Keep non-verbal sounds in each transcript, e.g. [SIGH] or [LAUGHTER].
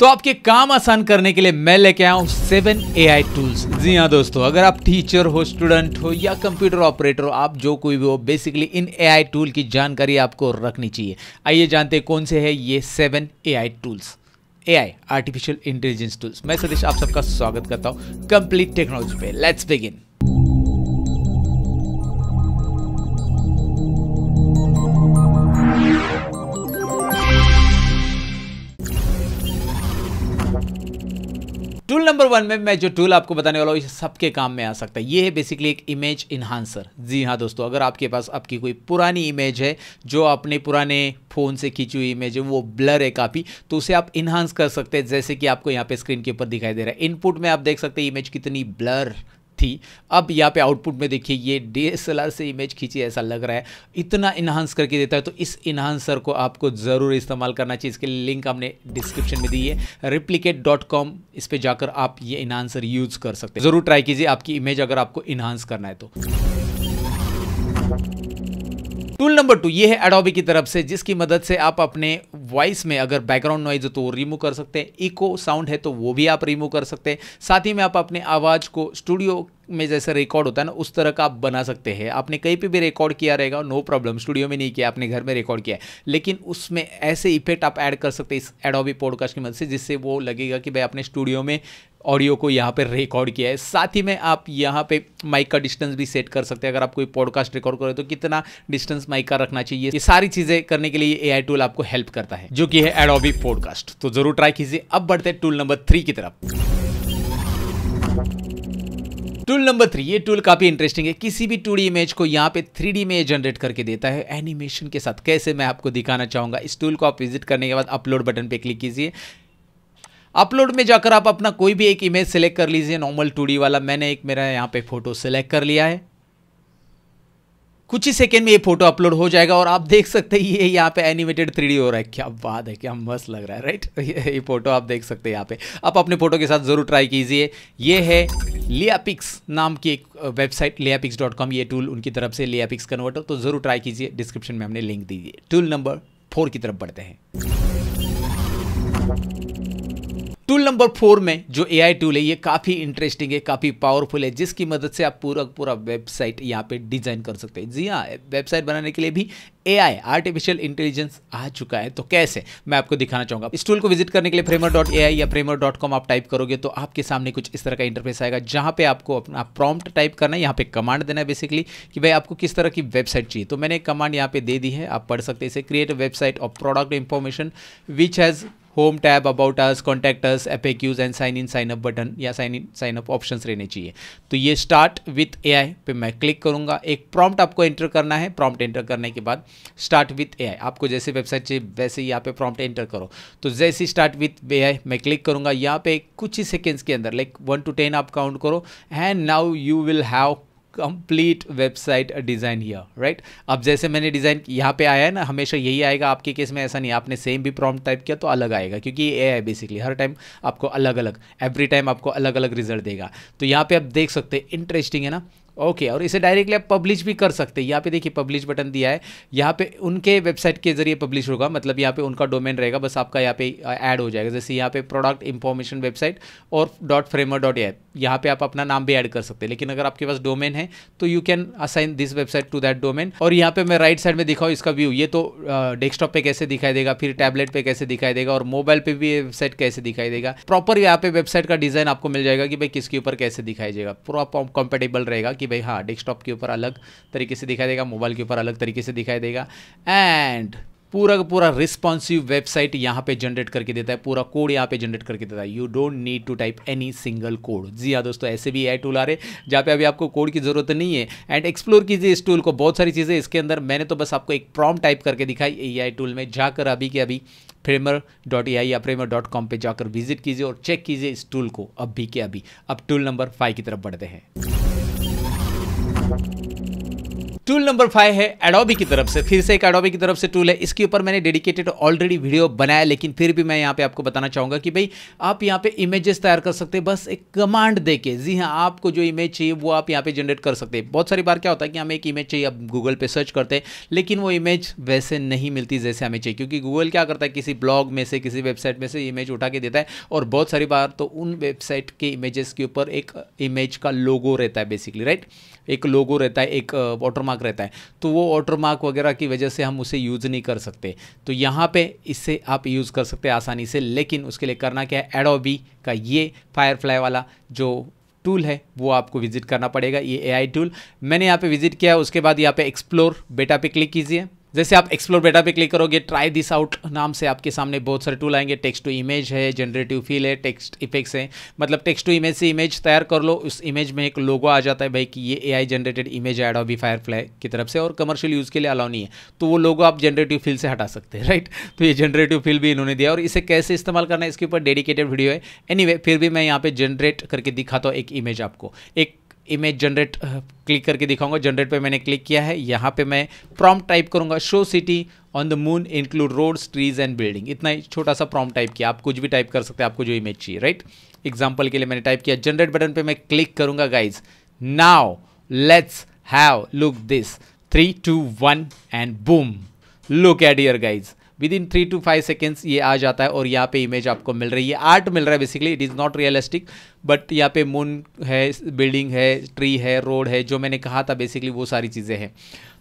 तो आपके काम आसान करने के लिए मैं लेके आया हूँ सेवन ए आई टूल्स जी हाँ दोस्तों अगर आप टीचर हो स्टूडेंट हो या कंप्यूटर ऑपरेटर हो आप जो कोई भी हो basically in A I tool की जानकारी आपको रखनी चाहिए आइए जानते हैं कौन से है ये seven A I tools A I artificial intelligence tools मैं सतीश आप सबका स्वागत करता हूँ कंप्लीट टेक्नोलॉजी पे let's begin tool number one में मैं जो टूल आपको बताने वाला हूँ सबके काम में आ सकता है ये है बेसिकली एक इमेज इन्हांसर जी हाँ दोस्तों अगर आपके पास आपकी कोई पुरानी इमेज है जो अपने पुराने फ़ोन से खींची हुई इमेज है वो ब्लर है काफ़ी तो उसे आप इन्हांस कर सकते हैं जैसे कि आपको यहाँ पे स्क्रीन के ऊपर दिखाई दे रहा है इनपुट में आप देख सकते हैं इमेज कितनी ब्लर थी अब यहाँ पे आउटपुट में देखिए ये डी से इमेज खींची ऐसा लग रहा है इतना इन्हांस करके देता है तो इस इन्हांसर को आपको ज़रूर इस्तेमाल करना चाहिए इसके लिए लिंक हमने डिस्क्रिप्शन में दी है रिप्लीकेट डॉट कॉम इस पर जाकर आप ये इन्हांसर यूज़ कर सकते हैं ज़रूर ट्राई कीजिए आपकी इमेज अगर आपको इन्हांस करना है तो टूल नंबर टू ये है एडोबी की तरफ से जिसकी मदद से आप अपने वॉइस में अगर बैकग्राउंड नॉइज तो रिमूव कर सकते हैं इको साउंड है तो वो भी आप रिमूव कर सकते हैं साथ ही में आप अपने आवाज़ को स्टूडियो में जैसे रिकॉर्ड होता है ना उस तरह का आप बना सकते हैं आपने कहीं पर भी रिकॉर्ड किया रहेगा नो प्रॉब्लम स्टूडियो में नहीं किया आपने घर में रिकॉर्ड किया लेकिन उसमें ऐसे इफेक्ट आप ऐड कर सकते हैं इस एडोबी पॉडकास्ट की मदद से जिससे वो लगेगा कि भाई आपने स्टूडियो में ऑडियो को यहाँ पर रिकॉर्ड किया है साथ ही में आप यहाँ पे माइक का डिस्टेंस भी सेट कर सकते हैं अगर आप कोई पॉडकास्ट रिकॉर्ड करें तो कितना डिस्टेंस माइक का रखना चाहिए ये सारी चीज़ें करने के लिए ए आई टूल आपको हेल्प करता है जो कि है एडोबी पॉडकास्ट तो जरूर ट्राई कीजिए अब बढ़ते हैं टूल नंबर थ्री की तरफ टूल नंबर थ्री ये टूल काफी इंटरेस्टिंग है किसी भी टू इमेज को यहाँ पे थ्री में जनरेट करके देता है एनिमेशन के साथ कैसे मैं आपको दिखाना चाहूंगा इस टूल को आप विजिट करने के बाद अपलोड बटन पे क्लिक कीजिए अपलोड में जाकर आप अपना कोई भी एक इमेज सेलेक्ट कर लीजिए नॉर्मल टू वाला मैंने एक मेरा यहाँ पे फोटो सेलेक्ट कर लिया है कुछ ही सेकेंड में ये फोटो अपलोड हो जाएगा और आप देख सकते हैं ये यहाँ पे एनिमेटेड थ्री हो रहा है क्या बात है क्या मस्त लग रहा है राइट [LAUGHS] ये, फोटो आप देख सकते हैं यहाँ पे आप अपने फोटो के साथ ज़रूर ट्राई कीजिए ये है लियापिक्स नाम की एक वेबसाइट लियापिक्स डॉट कॉम ये टूल उनकी तरफ से लियापिक्स कन्वर्टर तो ज़रूर ट्राई कीजिए डिस्क्रिप्शन में हमने लिंक दीजिए टूल नंबर फोर की तरफ बढ़ते हैं टूल नंबर फोर में जो ए आई टूल है ये काफ़ी इंटरेस्टिंग है काफ़ी पावरफुल है जिसकी मदद से आप पूरा पूरा वेबसाइट यहाँ पे डिज़ाइन कर सकते हैं जी हाँ वेबसाइट बनाने के लिए भी ए आई आर्टिफिशियल इंटेलिजेंस आ चुका है तो कैसे मैं आपको दिखाना चाहूँगा इस टूल को विजिट करने के लिए फ्रेमर डॉट ए आई या फ्रेमर डॉट कॉम आप टाइप करोगे तो आपके सामने कुछ इस तरह का इंटरफेस आएगा जहाँ पर आपको अपना प्रॉम्प्ट टाइप करना है यहाँ पे कमांड देना है बेसिकली कि भाई आपको किस तरह की वेबसाइट चाहिए तो मैंने कमांड यहाँ पे दे दी है आप पढ़ सकते हैं इसे create website of product information which has home tab about us contact us FAQs and sign in sign up button या sign in sign up options रहने चाहिए तो ये स्टार्ट विथ आई पे मैं क्लिक करूँगा एक प्रॉम्प्ट आपको एंटर करना है प्रॉम्प्ट एंटर करने के बाद स्टार्ट विथ आई आपको जैसे वेबसाइट चाहिए वैसे ही यहाँ पे प्रॉम्प्ट एंटर करो तो जैसे स्टार्ट विथ आई मैं क्लिक करूँगा यहाँ पे कुछ ही सेकेंड्स के अंदर लाइक वन टू टेन आप काउंट करो and now you will have complete website design here right अब जैसे मैंने डिज़ाइन यहाँ पे आया है ना हमेशा यही आएगा आपके केस में ऐसा नहीं आपने सेम भी प्रॉम्प्ट टाइप किया तो अलग आएगा क्योंकि ये है बेसिकली हर टाइम आपको अलग अलग एवरी टाइम आपको अलग अलग रिजल्ट देगा तो यहाँ पे आप देख सकते हैं इंटरेस्टिंग है ना ओके okay, और इसे डायरेक्टली आप पब्लिश भी कर सकते हैं यहाँ पे देखिए पब्लिश बटन दिया है यहाँ पे उनके वेबसाइट के जरिए पब्लिश होगा मतलब यहाँ पे उनका डोमेन रहेगा बस आपका यहाँ पे ऐड हो जाएगा जैसे यहाँ पे प्रोडक्ट इंफॉर्मेशन वेबसाइट और डॉट फ्रेमर डॉट ऐप यहाँ पे आप अपना नाम भी ऐड कर सकते हैं लेकिन अगर आपके पास डोमेन है तो you can assign this website to that domain और यहाँ पे मैं राइट साइड में दिखाऊँ इसका व्यू ये तो डेस्कटॉप पे कैसे दिखाई देगा फिर टैबलेट पे कैसे दिखाई देगा और मोबाइल पे भी वेबसाइट कैसे दिखाई देगा प्रॉपर यहाँ पे वेबसाइट का डिजाइन आपको मिल जाएगा कि भाई किसके ऊपर कैसे दिखाई देगा पूरा कंपेटेबल रहेगा कि भाई हाँ डेस्कटॉप के ऊपर अलग तरीके से दिखाई देगा मोबाइल के ऊपर अलग तरीके से दिखाई देगा एंड पूरा का पूरा रिस्पॉन्सिव वेबसाइट यहाँ पे जनरेट करके देता है पूरा कोड यहाँ पे जनरेट करके देता है you don't need to type any single code जी हाँ दोस्तों ऐसे भी आई टूल आ रहे जहाँ पे अभी आपको कोड की ज़रूरत नहीं है एंड एक्सप्लोर कीजिए इस टूल को बहुत सारी चीज़ें इसके अंदर मैंने तो बस आपको एक प्रॉम टाइप करके दिखाई ए आई टूल में जाकर अभी के अभी फ्रेमर डॉट ए आई या फ्रेमर डॉट कॉम पर जाकर विजिट कीजिए और चेक कीजिए इस टूल को अभी के अभी अब टूल नंबर फाइव की तरफ बढ़ते हैं टूल नंबर फाइव है एडोबी की तरफ से फिर से एक एडोबी की तरफ से टूल है इसके ऊपर मैंने डेडिकेटेड ऑलरेडी वीडियो बनाया लेकिन फिर भी मैं यहाँ पे आपको बताना चाहूँगा कि भाई आप यहाँ पे इमेजेस तैयार कर सकते हैं बस एक कमांड दे के जी हाँ आपको जो इमेज चाहिए वो आप यहाँ पे जनरेट कर सकते हैं बहुत सारी बार क्या होता है कि हमें एक इमेज चाहिए आप गूगल पर सर्च करते हैं लेकिन वो इमेज वैसे नहीं मिलती जैसे हमें चाहिए क्योंकि गूगल क्या करता है किसी ब्लॉग में से किसी वेबसाइट में से इमेज उठा के देता है और बहुत सारी बार तो उन वेबसाइट के इमेजेस के ऊपर एक इमेज का लोगो रहता है बेसिकली राइट एक लोगो रहता है एक वाटरमार्क uh, मार्क रहता है तो वो ऑटर मार्क वगैरह की वजह से हम उसे यूज़ नहीं कर सकते तो यहाँ पे इससे आप यूज़ कर सकते हैं आसानी से लेकिन उसके लिए करना क्या है एडोबी का ये फायरफ्लाई वाला जो टूल है वो आपको विजिट करना पड़ेगा ये ए टूल मैंने यहाँ पर विजिट किया उसके बाद यहाँ पर एक्सप्लोर बेटा पे क्लिक कीजिए जैसे आप एक्सप्लोर बेटा पे क्लिक करोगे ट्राई दिस आउट नाम से आपके सामने बहुत सारे टूल आएंगे टेक्स्ट टू इमेज है जनरेटिव फील है टेक्स्ट इफेक्ट्स हैं मतलब टेक्स्ट टू इमेज से इमेज तैयार कर लो उस इमेज में एक लोगो आ जाता है भाई कि ये AI generated image Adobe Firefly की तरफ से और कमर्शियल यूज़ के लिए अलाउ नहीं है तो वो लोगो आप जनरेटिव फील से हटा सकते हैं राइट तो ये जनरेटिव फील भी इन्होंने दिया और इसे कैसे इस्तेमाल करना है इसके ऊपर डेडिकेटेड वीडियो है एनी anyway, फिर भी मैं यहाँ पर जनरेट करके दिखाता हूँ एक इमेज आपको एक इमेज जनरेट क्लिक करके दिखाऊंगा जनरेट पे मैंने क्लिक किया है यहाँ पे मैं प्रॉम टाइप करूँगा show city on the moon include roads trees and building इतना ही छोटा सा प्रॉम टाइप किया आप कुछ भी टाइप कर सकते हैं आपको जो इमेज चाहिए राइट एग्जाम्पल के लिए मैंने टाइप किया जनरेट बटन पर मैं क्लिक करूँगा guys now let's have look this three two one and boom look at here guys within three two five seconds ये आ जाता है और यहाँ पे इमेज आपको मिल रही है आर्ट मिल रहा है basically it is not realistic but यहाँ पे मून है बिल्डिंग है ट्री है रोड है जो मैंने कहा था बेसिकली वो सारी चीज़ें हैं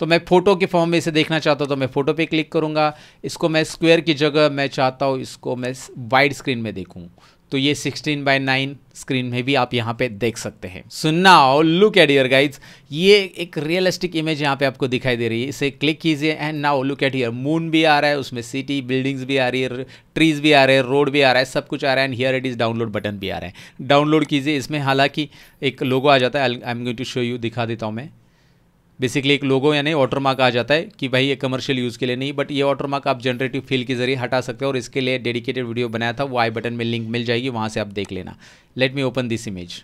तो मैं फ़ोटो के फॉर्म में इसे देखना चाहता हूँ तो मैं फ़ोटो पे क्लिक करूँगा इसको मैं स्क्वेयर की जगह मैं चाहता हूँ इसको मैं वाइड स्क्रीन में देखूँ तो ये 16 बाय 9 स्क्रीन में भी आप यहाँ पे देख सकते हैं सुनना और लुक एट ईयर गाइज ये एक रियलिस्टिक इमेज यहाँ पे आपको दिखाई दे रही है इसे क्लिक कीजिए and now look at here moon भी आ रहा है उसमें सिटी बिल्डिंग्स भी आ रही है ट्रीज भी आ रहे हैं रोड भी आ रहा है सब कुछ आ रहा है and here it is download button भी आ रहा है डाउनलोड कीजिए इसमें हालांकि एक लोगो आ जाता है I am going to show you दिखा देता हूँ मैं बेसिकली एक लोगो यानी वाटरमार्क मार्क आ जाता है कि भाई ये कमर्शियल यूज़ के लिए नहीं बट ये ऑटर मार्क आप जनरेटिव फील के जरिए हटा सकते हो और इसके लिए डेडिकेटेड वीडियो बनाया था वो आई बटन में लिंक मिल जाएगी वहाँ से आप देख लेना let me open this image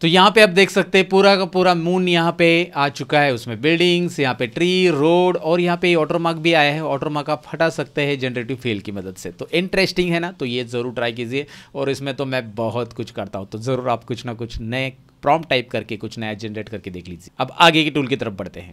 तो यहाँ पे आप देख सकते हैं पूरा का पूरा मून यहाँ पे आ चुका है उसमें बिल्डिंग्स यहाँ पे ट्री रोड और यहाँ पे ऑटर मार्क भी आया है ऑटर मार्क आप हटा सकते हैं जनरेटिव फील की मदद से तो इंटरेस्टिंग है ना तो ये ज़रूर ट्राई कीजिए और इसमें तो मैं बहुत कुछ करता हूँ तो ज़रूर आप कुछ ना कुछ नए प्रॉम टाइप करके कुछ नया जनरेट करके देख लीजिए अब आगे के टूल की तरफ बढ़ते हैं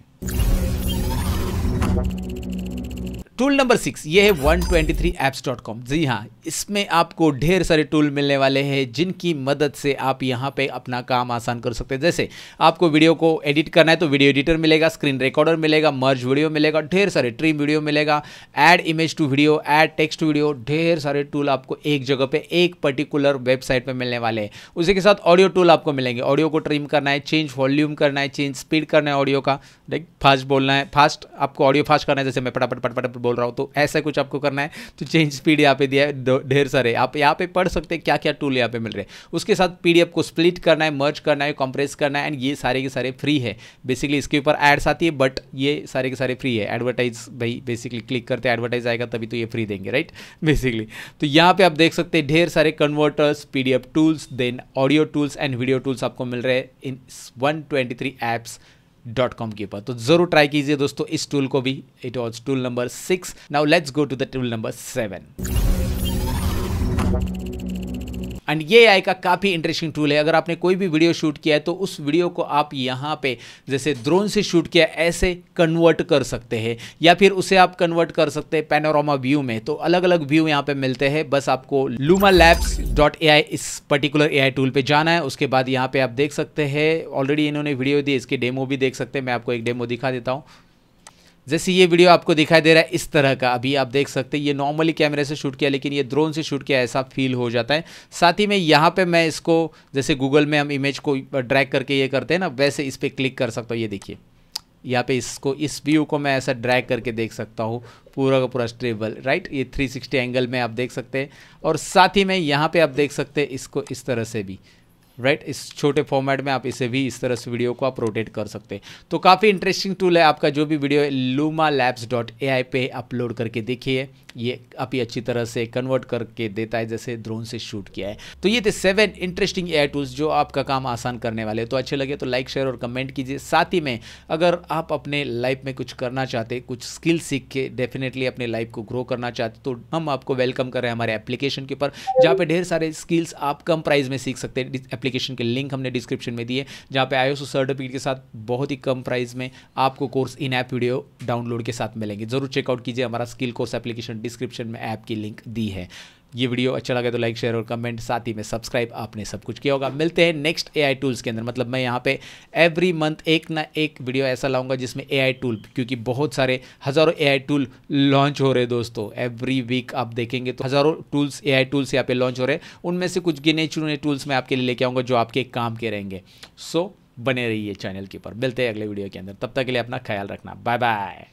टूल नंबर सिक्स ये है one twenty three apps dot com जी हाँ इसमें आपको ढेर सारे टूल मिलने वाले हैं जिनकी मदद से आप यहाँ पे अपना काम आसान कर सकते हैं जैसे आपको वीडियो को एडिट करना है तो वीडियो एडिटर मिलेगा स्क्रीन रिकॉर्डर मिलेगा मर्ज वीडियो मिलेगा ढेर सारे ट्रीम वीडियो मिलेगा add image to video add text to video ढेर सारे टूल आपको एक जगह पर एक पर्टिकुलर वेबसाइट पर मिलने वाले हैं उसी के साथ ऑडियो टूल आपको मिलेंगे ऑडियो को ट्रिम करना है चेंज वॉल्यूम करना है चेंज स्पीड करना है ऑडियो का लाइक फास्ट बोलना है फास्ट आपको ऑडियो फास्ट करना है जैसे मैं पटापट पटपट बोल बोल रहा हूँ तो ऐसा कुछ आपको करना है तो चेंज स्पीड यहाँ पे दिया है ढेर सारे आप यहाँ पे पढ़ सकते हैं क्या क्या टूल यहाँ पे मिल रहे हैं उसके साथ पी को स्प्लिट करना है मर्ज करना है कंप्रेस करना है एंड ये सारे के सारे फ्री है बेसिकली इसके ऊपर एड्स आती है बट ये सारे के सारे फ्री है एडवर्टाइज भाई बेसिकली क्लिक करते हैं एडवर्टाइज आएगा तभी तो ये फ्री देंगे राइट बेसिकली [LAUGHS] तो यहाँ पे आप देख सकते हैं ढेर सारे converters PDF tools then audio tools and video tools आपको मिल रहे हैं in one 123 apps dot com के ऊपर तो जरूर ट्राई कीजिए दोस्तों इस टूल को भी it was tool number six now let's go to the tool number seven and ये आई का काफ़ी इंटरेस्टिंग टूल है अगर आपने कोई भी वीडियो शूट किया है तो उस वीडियो को आप यहाँ पे जैसे ड्रोन से शूट किया ऐसे कन्वर्ट कर सकते हैं या फिर उसे आप कन्वर्ट कर सकते हैं पेनोरामा व्यू में तो अलग अलग व्यू यहाँ पे मिलते हैं बस आपको Luma Labs dot A I इस पर्टिकुलर ए आई टूल पर जाना है उसके बाद यहाँ पे आप देख सकते हैं ऑलरेडी इन्होंने वीडियो दी इसके डेमो भी देख सकते हैं मैं आपको एक डेमो दिखा देता हूँ जैसे ये वीडियो आपको दिखाई दे रहा है इस तरह का अभी आप देख सकते हैं ये नॉर्मली कैमरे से शूट किया लेकिन ये ड्रोन से शूट किया ऐसा फील हो जाता है साथ ही में यहाँ पे मैं इसको जैसे गूगल में हम इमेज को ड्रैग करके ये करते हैं ना वैसे इस पर क्लिक कर सकता हूँ ये देखिए यहाँ पे इसको इस व्यू को मैं ऐसा ड्रैग करके देख सकता हूँ पूरा का पूरा स्टेबल राइट ये 360 एंगल में आप देख सकते हैं और साथ ही में यहाँ पे आप देख सकते हैं इसको इस तरह से भी राइट इस छोटे फॉर्मेट में आप इसे भी इस तरह से वीडियो को आप रोटेट कर सकते हैं तो काफ़ी इंटरेस्टिंग टूल है आपका जो भी वीडियो है Luma Labs dot A I पे अपलोड करके देखिए ये ही अच्छी तरह से कन्वर्ट करके देता है जैसे ड्रोन से शूट किया है तो ये थे सेवन इंटरेस्टिंग ए टूल्स जो आपका काम आसान करने वाले तो अच्छे लगे तो लाइक शेयर और कमेंट कीजिए साथ ही में अगर आप अपने लाइफ में कुछ करना चाहते कुछ स्किल सीख के डेफिनेटली अपने लाइफ को ग्रो करना चाहते तो हम आपको वेलकम कर रहे हैं हमारे एप्लीकेशन के ऊपर जहाँ पर ढेर सारे स्किल्स आप कम प्राइस में सीख सकते हैं एप्लीकेशन के लिंक हमने डिस्क्रिप्शन में दिए जहाँ पे आयोसो सर्टिफिकेट के साथ बहुत ही कम प्राइस में आपको course in app video download के साथ मिलेंगे जरूर चेकआउट कीजिए हमारा स्किल कोर्स एप्लीकेशन डिस्क्रिप्शन में ऐप की लिंक दी है ये वीडियो अच्छा लगा तो लाइक शेयर और कमेंट साथ ही में सब्सक्राइब आपने सब कुछ किया होगा मिलते हैं नेक्स्ट एआई टूल्स के अंदर मतलब मैं यहाँ पे एवरी मंथ एक ना एक वीडियो ऐसा लाऊंगा जिसमें एआई टूल क्योंकि बहुत सारे हज़ारों एआई टूल लॉन्च हो रहे दोस्तों एवरी वीक आप देखेंगे तो हज़ारों टूल्स ए टूल्स यहाँ पे लॉन्च हो रहे हैं उनमें से कुछ गिने चुने टूल्स मैं आपके लिए लेके आऊँगा जो आपके काम के रहेंगे सो बने रहिए चैनल के ऊपर मिलते हैं अगले वीडियो के अंदर तब तक के लिए अपना ख्याल रखना बाय बाय